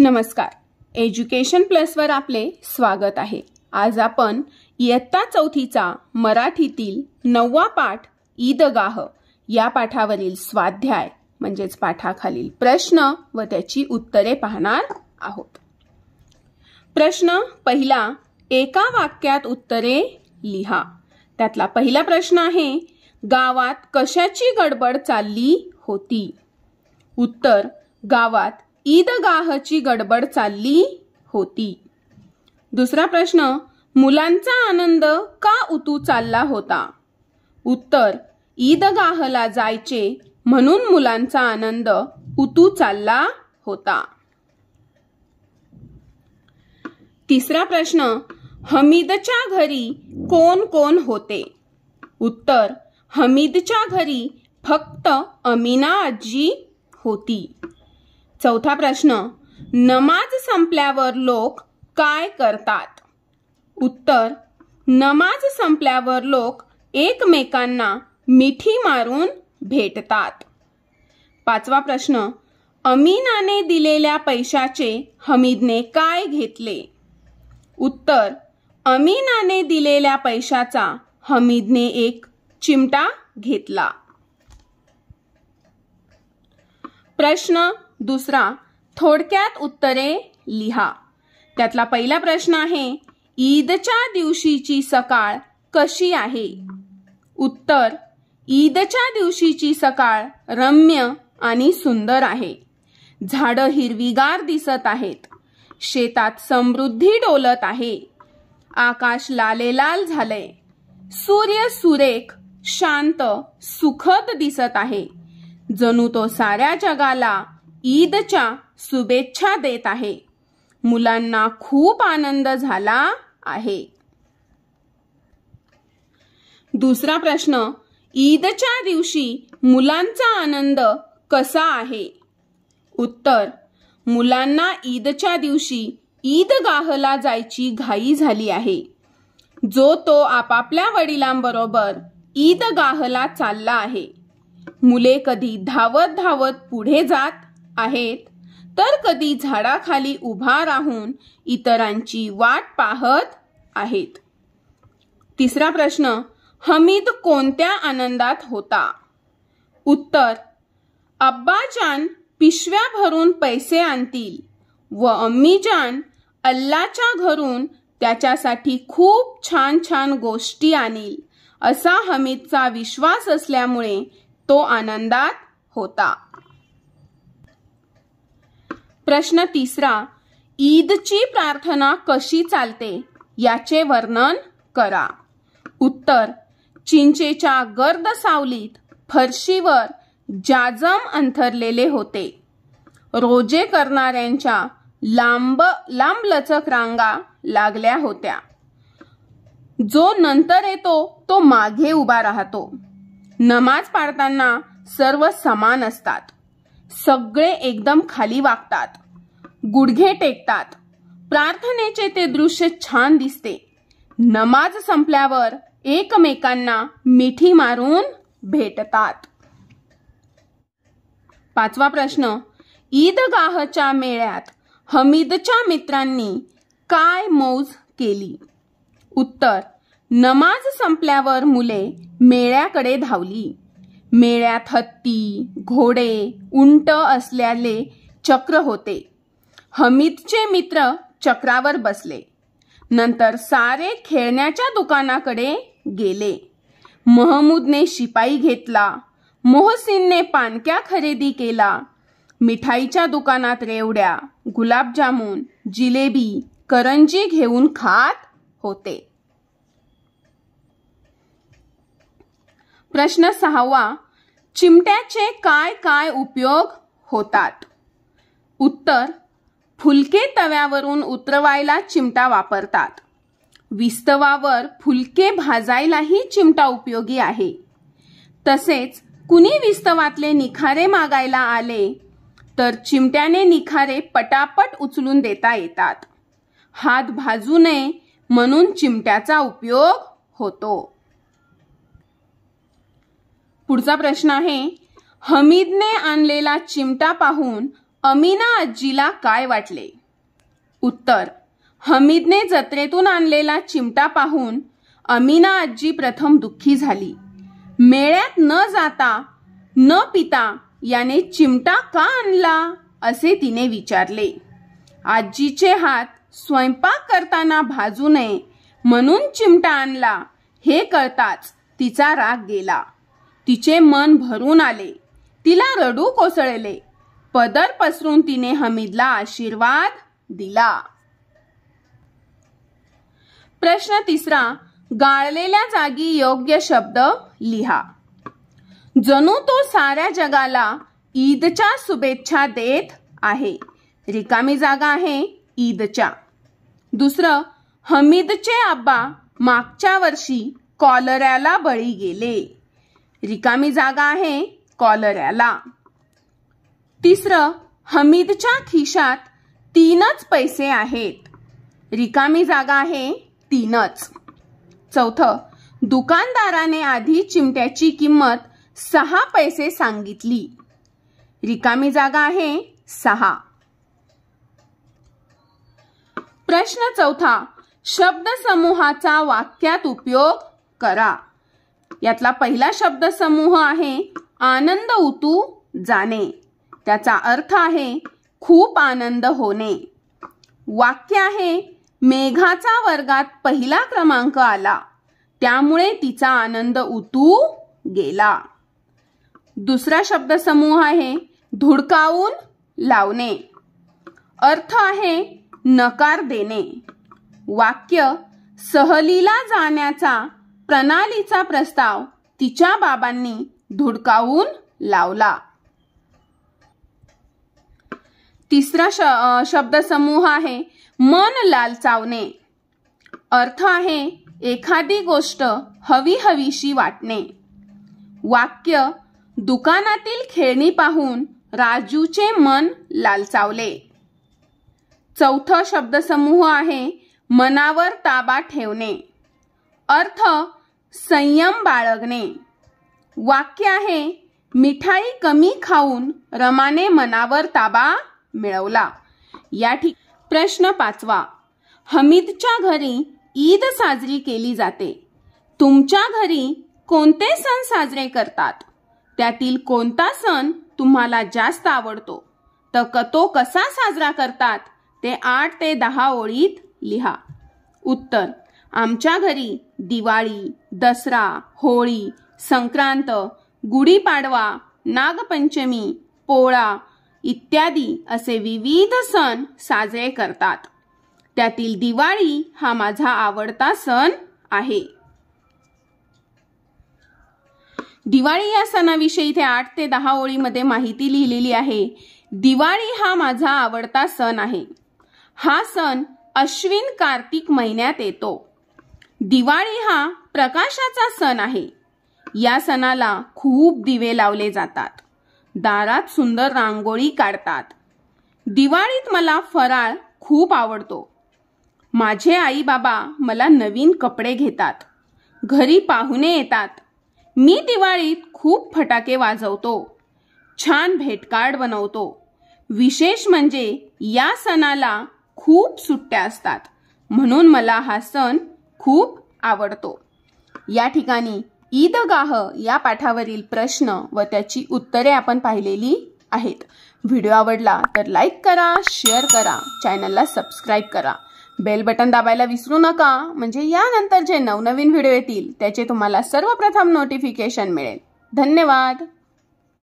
नमस्कार एज्युकेशन प्लसवर आपले स्वागत आहे आज आपण इयत्ता चौथीचा मराठीतील नववा पाठ ईदगाह या पाठावरील स्वाध्याय म्हणजेच पाठाखालील प्रश्न व त्याची उत्तरे पाहणार आहोत प्रश्न पहिला एका वाक्यात उत्तरे लिहा त्यातला पहिला प्रश्न आहे गावात कशाची गडबड चालली होती उत्तर गावात ईदगाहची गडबड चालली होती दुसरा प्रश्न मुलांचा आनंद का उतू चालला होता उत्तर ईदगाहला जायचे म्हणून मुलांचा आनंद उतू चालला होता तिसरा प्रश्न हमीदच्या घरी कोण कोण होते उत्तर हमीदच्या घरी फक्त अमीना आजी होती चौथा प्रश्न नमाज संपल्यावर लोक काय करतात उत्तर नमाज संपल्यावर लोक एकमेकांना मिठी मारून भेटतात पाचवा प्रश्न अमीनाने दिलेल्या पैशाचे हमीदने काय घेतले उत्तर अमीनाने दिलेल्या पैशाचा हमीदने एक चिमटा घेतला प्रश्न दुसरा थोडक्यात उत्तरे लिहा त्यातला पहिला प्रश्न आहे ईदच्या दिवशीची सकाळ कशी आहे उत्तर ईदच्या दिवशीची सकाळ रम्य आणि सुंदर आहे झाड हिरवीगार दिसत आहेत शेतात समृद्धी डोलत आहे आकाश लालेलाल झालंय सूर्य सुरेख शांत सुखद दिसत आहे जणू तो साऱ्या जगाला ईदच्या शुभेच्छा देत आहे मुलांना खूप आनंद झाला आहे दुसरा प्रश्न ईदच्या दिवशी मुलांचा आनंद कसा आहे उत्तर मुलांना ईदच्या दिवशी गाहला जायची घाई झाली आहे जो तो आपापल्या वडिलांबरोबर ईदगाहला चालला आहे मुले कधी धावत धावत पुढे जात आहेत तर कधी झाडाखाली उभा राहून इतरांची वाट पाहत आहेत तिसरा प्रश्न हमीद कोणत्या आनंदात होता उत्तर अब्बाजान पिशव्या भरून पैसे आणतील व अम्मीजान अल्लाच्या घरून त्याच्यासाठी खूप छान छान गोष्टी आणील असा हमीदचा विश्वास असल्यामुळे तो आनंदात होता प्रश्न तिसरा ईदची प्रार्थना कशी चालते याचे वर्णन करा उत्तर चिंचेच्या गर्द सावलीत फरशीवर जाजम अंथरलेले होते रोजे करणाऱ्यांच्या लांब लांब लचक रांगा लागल्या होत्या जो नंतर येतो तो मागे उभा राहतो नमाज पाडताना सर्व समान असतात सगळे एकदम खाली वागतात गुडघे टेकतात प्रार्थनेचे ते दृश्य छान दिसते नमाज संपल्यावर एकमेकांना मिठी मारून भेटतात पाचवा प्रश्न ईदगाहच्या मेळ्यात हमीदच्या मित्रांनी काय मौज केली उत्तर नमाज संपल्यावर मुले मेळ्याकडे धावली मेळ्यात हत्ती घोडे उंट असल्याले चक्र होते हमीदचे मित्र चक्रावर बसले नंतर सारे खेळण्याच्या दुकानाकडे गेले महमूदने शिपाई घेतला मोहसिनने पानक्या खरेदी केला मिठाईच्या दुकानात रेवड्या गुलाबजामून जिलेबी करंजी घेऊन खात होते प्रश्न सहावा चिमट्याचे काय काय उपयोग होतात उत्तर फुलके तव्यावरून उतरवायला चिमटा वापरतात विस्तवावर फुलके भाजायलाही चिमटा उपयोगी आहे तसेच कुणी विस्तवातले निखारे मागायला आले तर चिमट्याने निखारे पटापट उचलून देता येतात हात भाजू नये म्हणून चिमट्याचा उपयोग होतो पुढचा प्रश्न आहे हमीदने आणलेला चिमटा पाहून अमीना आजीला काय वाटले उत्तर हमीदने जत्रेतून आणलेला चिमटा पाहून अमीना आजी प्रथम दुःखी झाली मेळ्यात न जाता न पिता याने चिमटा का आणला असे तिने विचारले आजीचे हात स्वयंपाक करताना भाजू नये म्हणून चिमटा आणला हे कळताच तिचा राग गेला तिचे मन भरून आले तिला रडू कोसळले पदर पसरून तिने हमीदला आशीर्वाद दिला प्रश्न तिसरा गाळलेल्या जागी योग्य शब्द लिहा जणू तो साऱ्या जगाला ईदच्या शुभेच्छा देत आहे रिकामी जागा आहे ईदच्या दुसरं हमीदचे आब्बा मागच्या वर्षी कॉलऱ्याला बळी गेले रिकामी जागा आहे कॉलऱ्याला तिसरं हमीदच्या खिशात तीनच पैसे आहेत रिकामी जागा आहे तीनच चौथं दुकानदाराने आधी चिमट्याची किंमत सहा पैसे सांगितली रिकामी जागा आहे सहा प्रश्न चौथा शब्द समूहाचा वाक्यात उपयोग करा यातला पहिला शब्द समूह आहे आनंद उतू जाणे त्याचा अर्थ आहे खूप आनंद होणे वाक्य आहे मेघाचा वर्गात पहिला क्रमांक आला त्यामुळे तिचा आनंद उतू गेला दुसरा शब्द समूह आहे धुडकावून लावणे अर्थ आहे नकार देणे वाक्य सहलीला जाण्याचा प्रणालीचा प्रस्ताव तिच्या बाबांनी धुडकावून लावला तिसरा श शब्दसमूह आहे मन लालचावणे अर्थ आहे एखादी गोष्ट हवी हवीशी वाटणे वाक्य दुकानातील खेळणी पाहून राजूचे मन लालचावले शब्द शब्दसमूह आहे मनावर ताबा ठेवणे अर्थ संयम बाळगणे वाक्य आहे मिठाई कमी खाऊन रमाने मनावर ताबा मिळवला या ठिक प्रश्न पाचवा हमीदच्या घरी ईद साजरी केली जाते तुमच्या घरी कोणते सण साजरे करतात त्यातील कोणता सण तुम्हाला जास्त आवडतो तर कसा साजरा करतात ते आठ ते दहा ओळीत लिहा उत्तर आमच्या घरी दिवाळी दसरा होळी संक्रांत गुढीपाडवा नागपंचमी पोळा इत्यादी असे विविध सण साजरे करतात त्यातील दिवाळी हा माझा आवडता सण आहे दिवाळी या सणाविषयी इथे आठ ते दहा ओळीमध्ये माहिती लिहिलेली आहे दिवाळी हा माझा आवडता सण आहे हा सण अश्विन कार्तिक महिन्यात येतो दिवाळी हा प्रकाशाचा सण आहे या सणाला खूप दिवे लावले जातात दारात सुंदर रांगोळी काढतात दिवाळीत मला फराळ खूप आवडतो माझे आई बाबा मला नवीन कपडे घेतात घरी पाहुणे येतात मी दिवाळीत खूप फटाके वाजवतो छान भेटकार्ड बनवतो विशेष म्हणजे या सणाला खूप सुट्ट्या असतात म्हणून मला हा सण खूप आवडतो या ठिकाणी ईदगाह या पाठावरील प्रश्न व त्याची उत्तरे आपण पाहिलेली आहेत व्हिडिओ आवडला तर लाईक करा शेअर करा चॅनलला सबस्क्राईब करा बेल बटन दाबायला विसरू नका म्हणजे यानंतर जे नवनवीन व्हिडिओ येतील त्याचे तुम्हाला सर्वप्रथम नोटिफिकेशन मिळेल धन्यवाद